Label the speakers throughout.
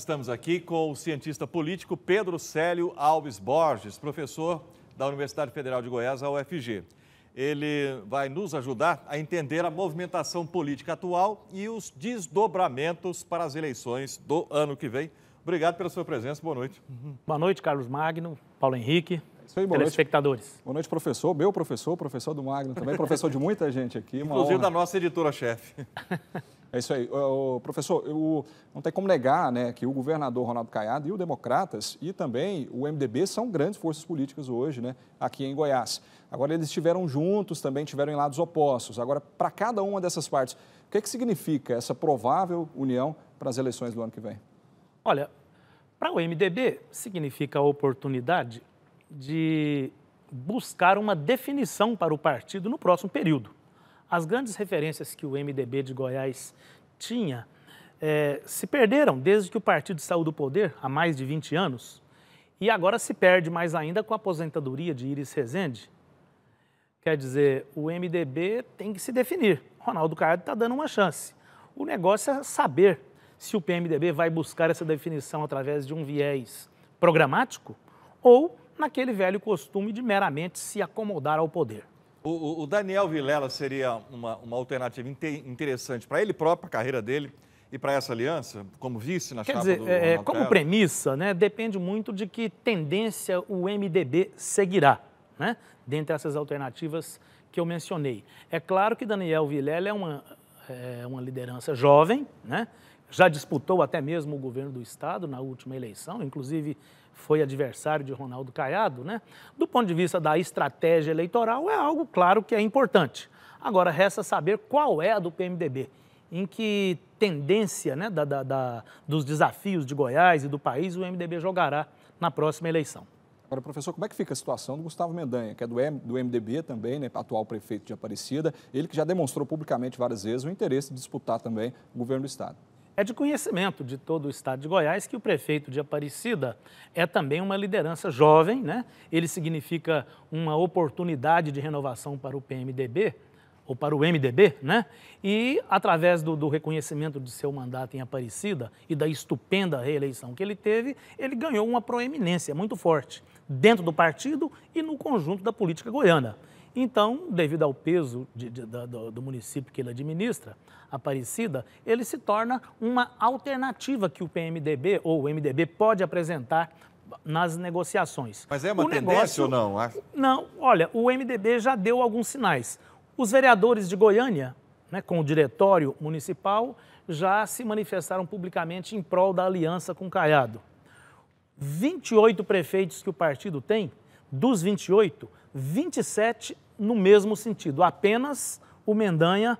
Speaker 1: estamos aqui com o cientista político Pedro Célio Alves Borges, professor da Universidade Federal de Goiás, a UFG. Ele vai nos ajudar a entender a movimentação política atual e os desdobramentos para as eleições do ano que
Speaker 2: vem. Obrigado pela sua presença, boa noite. Boa noite, Carlos Magno, Paulo Henrique, isso aí, boa telespectadores.
Speaker 1: Noite.
Speaker 3: Boa noite, professor, meu professor, professor do Magno também, professor de muita gente aqui. Inclusive da
Speaker 1: nossa editora-chefe.
Speaker 3: É isso
Speaker 1: aí. O, professor, eu, não
Speaker 3: tem como negar né, que o governador Ronaldo Caiado e o Democratas e também o MDB são grandes forças políticas hoje né, aqui em Goiás. Agora, eles estiveram juntos, também tiveram em lados opostos. Agora, para cada uma dessas partes, o que, é que significa essa provável união para as eleições do ano que vem?
Speaker 2: Olha, para o MDB, significa a oportunidade de buscar uma definição para o partido no próximo período as grandes referências que o MDB de Goiás tinha é, se perderam desde que o partido saiu do poder, há mais de 20 anos, e agora se perde mais ainda com a aposentadoria de Iris Rezende. Quer dizer, o MDB tem que se definir. Ronaldo Caiado está dando uma chance. O negócio é saber se o PMDB vai buscar essa definição através de um viés programático ou naquele velho costume de meramente se acomodar ao poder.
Speaker 1: O, o Daniel Vilela seria uma, uma alternativa interessante para ele próprio, para a carreira dele e para essa aliança, como vice na Quer chapa dizer, do é, é Como
Speaker 2: premissa, né, depende muito de que tendência o MDB seguirá, né, dentre essas alternativas que eu mencionei. É claro que Daniel Vilela é uma, é uma liderança jovem, né, já disputou até mesmo o governo do Estado na última eleição, inclusive foi adversário de Ronaldo Caiado, né? Do ponto de vista da estratégia eleitoral, é algo claro que é importante. Agora, resta saber qual é a do PMDB, em que tendência né, da, da, da, dos desafios de Goiás e do país o MDB jogará na próxima eleição. Agora, professor, como é que fica a situação
Speaker 3: do Gustavo Mendanha, que é do, M, do MDB também, né, atual prefeito de Aparecida, ele que já demonstrou publicamente
Speaker 2: várias vezes o interesse de disputar também o governo do Estado? É de conhecimento de todo o estado de Goiás que o prefeito de Aparecida é também uma liderança jovem, né? Ele significa uma oportunidade de renovação para o PMDB, ou para o MDB, né? E através do, do, reconhecimento de seu mandato em Aparecida e da estupenda reeleição que ele teve, ele ganhou uma proeminência muito forte dentro do partido e no conjunto da política goiana. Então, devido ao peso de, de, do, do, município que ele administra, Aparecida, ele se torna uma alternativa que o PMDB ou o MDB pode apresentar nas negociações. Mas é uma o tendência ou não? Não, olha, o MDB já deu alguns sinais. Os vereadores de Goiânia, né, com o diretório municipal, já se manifestaram publicamente em prol da aliança com Caiado. 28 prefeitos que o partido tem, dos 28, 27 no mesmo sentido, apenas o Mendanha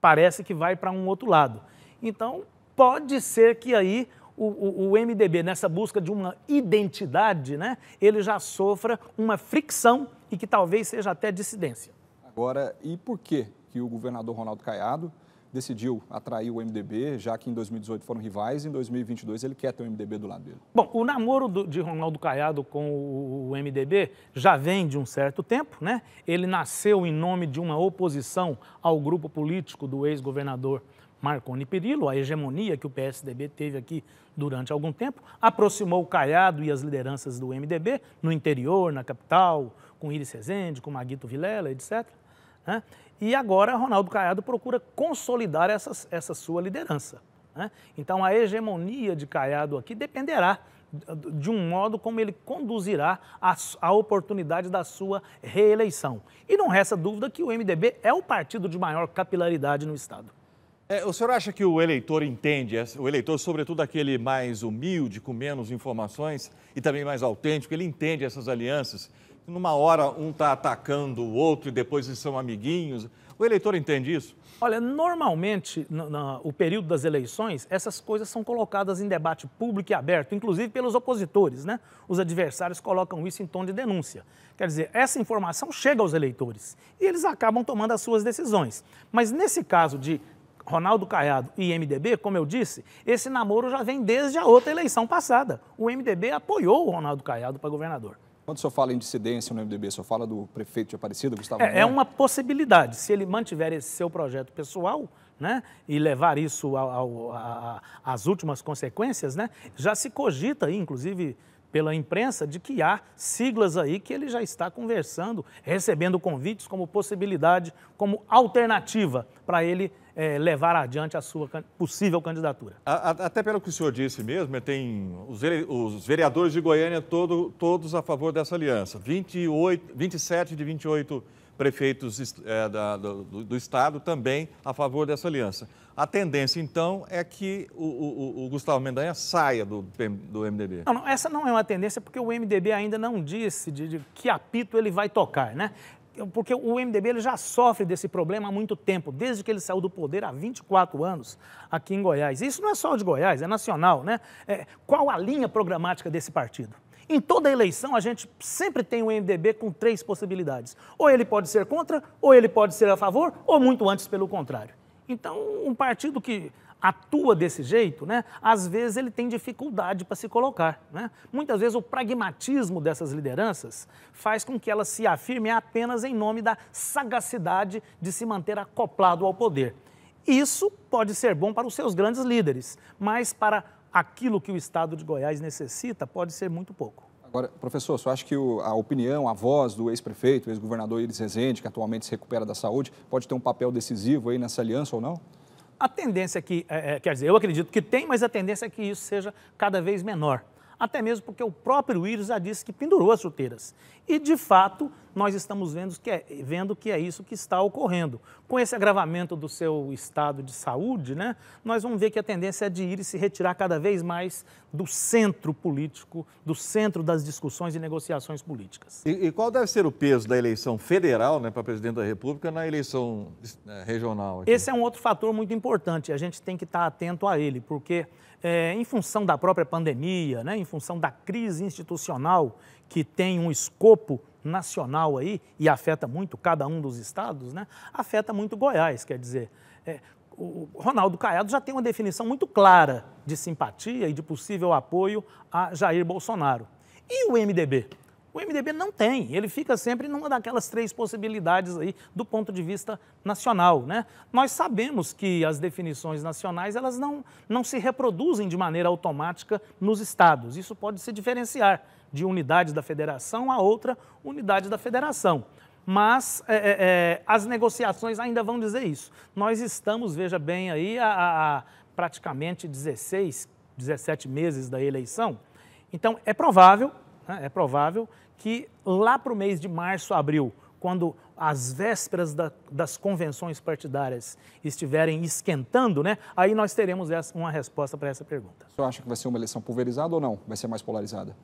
Speaker 2: parece que vai para um outro lado. Então, pode ser que aí o, o, o, MDB, nessa busca de uma identidade, né, ele já sofra uma fricção e que talvez seja até dissidência. Agora, e por que, que o governador
Speaker 3: Ronaldo Caiado decidiu atrair o MDB, já que em 2018 foram rivais, e em 2022 ele quer ter o MDB do lado dele.
Speaker 2: Bom, o namoro do, de Ronaldo Caiado com o MDB já vem de um certo tempo, né? Ele nasceu em nome de uma oposição ao grupo político do ex-governador Marconi Perillo, a hegemonia que o PSDB teve aqui durante algum tempo, aproximou o Caiado e as lideranças do MDB no interior, na capital, com Iris Rezende, com Maguito Vilela, etc. Né? E agora Ronaldo Caiado procura consolidar essa, essa sua liderança. Né? Então a hegemonia de Caiado aqui dependerá de um modo como ele conduzirá a, a, oportunidade da sua reeleição. E não resta dúvida que o MDB é o partido de maior capilaridade no Estado.
Speaker 1: É, o senhor acha que o eleitor entende, o eleitor, sobretudo aquele mais humilde, com menos informações e também mais autêntico, ele entende essas alianças
Speaker 2: numa hora um está atacando o outro e depois eles são amiguinhos. O eleitor entende isso? Olha, normalmente, no, no, período das eleições, essas coisas são colocadas em debate público e aberto, inclusive pelos opositores, né? Os adversários colocam isso em tom de denúncia. Quer dizer, essa informação chega aos eleitores e eles acabam tomando as suas decisões. Mas nesse caso de Ronaldo Caiado e MDB, como eu disse, esse namoro já vem desde a outra eleição passada. O MDB apoiou o Ronaldo Caiado para governador. Quando o senhor fala em dissidência
Speaker 3: no MDB, o senhor fala do prefeito de Aparecida, Gustavo É, é uma
Speaker 2: possibilidade. Se ele mantiver esse seu projeto pessoal né, e levar isso ao, ao, a, às últimas consequências, né, já se cogita, inclusive pela imprensa, de que há siglas aí que ele já está conversando, recebendo convites como possibilidade, como alternativa para ele é, levar adiante a sua possível candidatura.
Speaker 1: A, a, até pelo que o senhor disse mesmo, eh, tem os, os vereadores de Goiânia todo, todos a favor dessa aliança. 28, 27 de 28 prefeitos é, da, do, do, Estado também a favor dessa aliança. A tendência, então, é que o, o, o Gustavo Mendanha saia do, do MDB. Não,
Speaker 2: não, essa não é uma tendência, porque o MDB ainda não disse de, de que apito ele vai tocar, né? porque o MDB ele já sofre desse problema há muito tempo, desde que ele saiu do poder há 24 anos aqui em Goiás. Isso não é só de Goiás, é nacional, né? É, qual a linha programática desse partido? Em toda eleição, a gente sempre tem o MDB com três possibilidades. Ou ele pode ser contra, ou ele pode ser a favor, ou muito antes pelo contrário. Então, um partido que atua desse jeito, né, às vezes ele tem dificuldade para se colocar. Né? Muitas vezes o pragmatismo dessas lideranças faz com que elas se afirmem apenas em nome da sagacidade de se manter acoplado ao poder. Isso pode ser bom para os seus grandes líderes, mas para aquilo que o Estado de Goiás necessita pode ser muito pouco.
Speaker 3: Agora, professor, você acha que o, a opinião, a voz do ex-prefeito, ex-governador Iris Rezende, que atualmente se recupera da saúde, pode ter um papel decisivo aí nessa aliança ou não?
Speaker 2: A tendência é que, é, é, quer dizer, eu acredito que tem, mas a tendência é que isso seja cada vez menor. Até mesmo porque o próprio Íris já disse que pendurou as chuteiras. E, de fato, nós estamos vendo que, é, vendo que é isso que está ocorrendo. Com esse agravamento do seu estado de saúde, né, nós vamos ver que a tendência é de ir e se retirar cada vez mais do centro político, do centro das discussões e negociações políticas.
Speaker 1: E, e qual deve ser o peso da eleição federal né, para presidente da República na eleição eh, regional? Aqui?
Speaker 2: Esse é um outro fator muito importante, a gente tem que estar atento a ele, porque é, em função da própria pandemia, né, em função da crise institucional que tem um escopo nacional aí, e afeta muito cada um dos estados, né? afeta muito Goiás, quer dizer. É, o Ronaldo Caiado já tem uma definição muito clara de simpatia e de possível apoio a Jair Bolsonaro. E o MDB? O MDB não tem, ele fica sempre numa daquelas três possibilidades aí do ponto de vista nacional, né? Nós sabemos que as definições nacionais, elas não, não se reproduzem de maneira automática nos estados. Isso pode se diferenciar de unidade da federação a outra unidade da federação. Mas é, é, é as negociações ainda vão dizer isso. Nós estamos, veja bem aí, a, a praticamente 16, 17 meses da eleição. Então, é provável né, é provável que lá para o mês de março, abril, quando as vésperas da, das convenções partidárias estiverem esquentando, né, aí nós teremos essa, uma resposta para essa pergunta. senhor acha que vai ser uma eleição pulverizada ou não? Vai ser mais polarizada?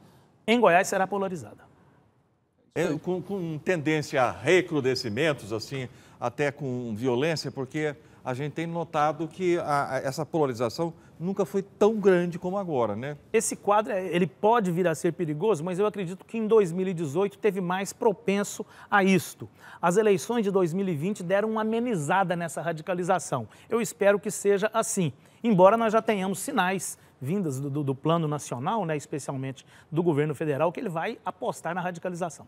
Speaker 2: Em Goiás será polarizada. É,
Speaker 1: com, com tendência a recrudescimentos, assim, até com violência, porque a gente tem notado que a, a, essa polarização nunca foi tão grande como agora,
Speaker 2: né? Esse quadro, é, ele pode vir a ser perigoso, mas eu acredito que em 2018 teve mais propenso a isto. As eleições de 2020 deram uma amenizada nessa radicalização. Eu espero que seja assim, embora nós já tenhamos sinais vindas do, do, do plano nacional, né, especialmente do governo federal, que ele vai apostar na radicalização.